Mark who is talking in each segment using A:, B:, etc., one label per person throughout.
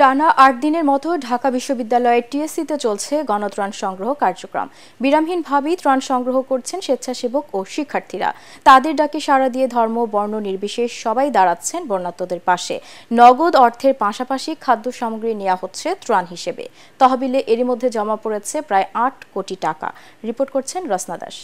A: টানা আট দিনের মতো ঢাকা বিশ্ববিদ্যালয়ের টিএসসিতে চলছে গণত্রাণ সংগ্রহ কার্যক্রম বিরামহীনভাবেই ত্রাণ সংগ্রহ করছেন স্বেচ্ছাসেবক ও শিক্ষার্থীরা তাদের ডাকে সাড়া দিয়ে ধর্ম বর্ণ নির্বিশেষ সবাই দাঁড়াচ্ছেন বর্ণাত্মদের পাশে নগদ অর্থের পাশাপাশি খাদ্য সামগ্রী নেওয়া হচ্ছে ত্রাণ হিসেবে তহবিলে এরই মধ্যে জমা পড়েছে প্রায় আট কোটি টাকা রিপোর্ট করছেন রসনা দাস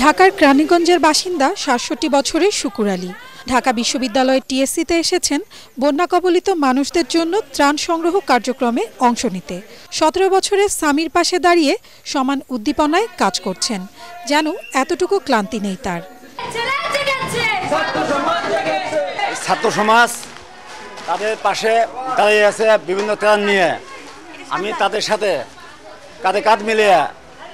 B: ঢাকার ক্রানীগঞ্জের বাসিন্দা সাতষট্টি বছরের শুকুর আলী ঢাকা বিশ্ববিদ্যালয়ের টিএসসিতে এসেছেন বন্যা কবলিত মানুষদের জন্য ত্রাণ সংগ্রহ কার্যক্রমে অংশ নিতে সতেরো বছরে স্বামীর পাশে দাঁড়িয়ে সমান উদ্দীপনায় কাজ করছেন যেন এতটুকু ক্লান্তি নেই তার ছাত্র সমাজ তাদের পাশে দাঁড়িয়ে আছে বিভিন্ন ত্রাণ নিয়ে আমি তাদের সাথে কাঁধে কাঁধ মিলিয়ে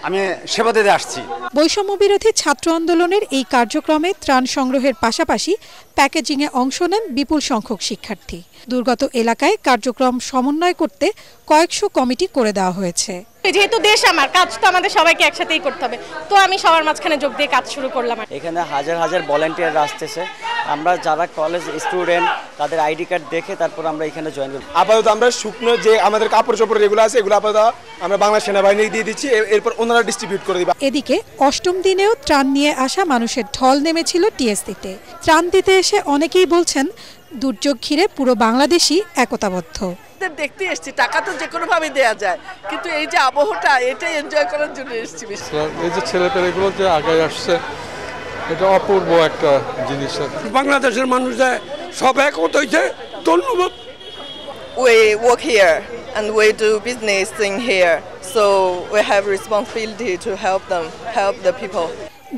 B: আমি সেবা দিতে আসছি বৈষম্য বিরোধী ছাত্র আন্দোলনের এই কার্যক্রমে ত্রাণ সংগ্রহের পাশাপাশি প্যাকেজিং এ অংশ নেন বিপুল সংখ্যক শিক্ষার্থী দুর্গত এলাকায় কার্যক্রম সমন্বয় করতে কয়েকশো কমিটি করে দেওয়া হয়েছে যেহেতু দেশ আমার কাজ তো আমাদের সবাইকে একসাথেই করতে হবে তো আমি সবার মাঝখানে যোগ দিয়ে
A: কাজ শুরু করলাম এখানে হাজার হাজার ভলেন্টিয়ার আসতেছে আমরা যারা কলেজ স্টুডেন্ট তাদের আইডি কার্ড দেখে তারপর আমরা এখানে জয়েন করি
B: আপাতত আমরা শুকনো যে আমাদের কাপড় চোপড় যেগুলো আছে এগুলো আপাতত আমরা বাংলা সেনাবাহিনী দিয়ে দিচ্ছি এরপর ওনারা ডিস্ট্রিবিউট করে দিবা এদিকে অষ্টম দিনেও ত্রাণ নিয়ে আসা মানুষের ঢল নেমেছিল টিএসসিতে ত্রাণ দিতে এসে অনেকেই বলছেন দুর্যোগ ঘিরে পুরো বাংলাদেশই একতাবদ্ধ দেখতে এসছি টাকা তো যে কোনো ভাবে দেওয়া যায় কিন্তু এই যে আবহটা এটা এনজয় করার জন্য এসছি এই যে ছেলেপেলেগুলো যে আগে আসছে এটা অপূর্ব একটা জিনিস
A: বাংলাদেশের মানুষ
B: যায় সব একত
A: হইছে ধন্যবাদ We work here and we do business thing here. So we have responsibility to help them, help the people.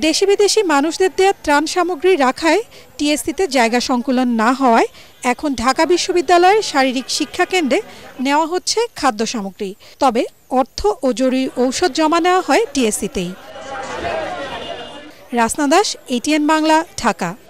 B: দেশি বিদেশি মানুষদের দেয়া ত্রাণ সামগ্রী রাখায় টিএসসিতে জায়গা সংকুলন না হওয়ায় এখন ঢাকা বিশ্ববিদ্যালয়ের শারীরিক শিক্ষা কেন্দ্রে নেওয়া হচ্ছে খাদ্য সামগ্রী তবে অর্থ ও জরুরি ঔষধ জমা নেওয়া হয় টিএসসিতেই রাসনা দাস এটিএন বাংলা ঢাকা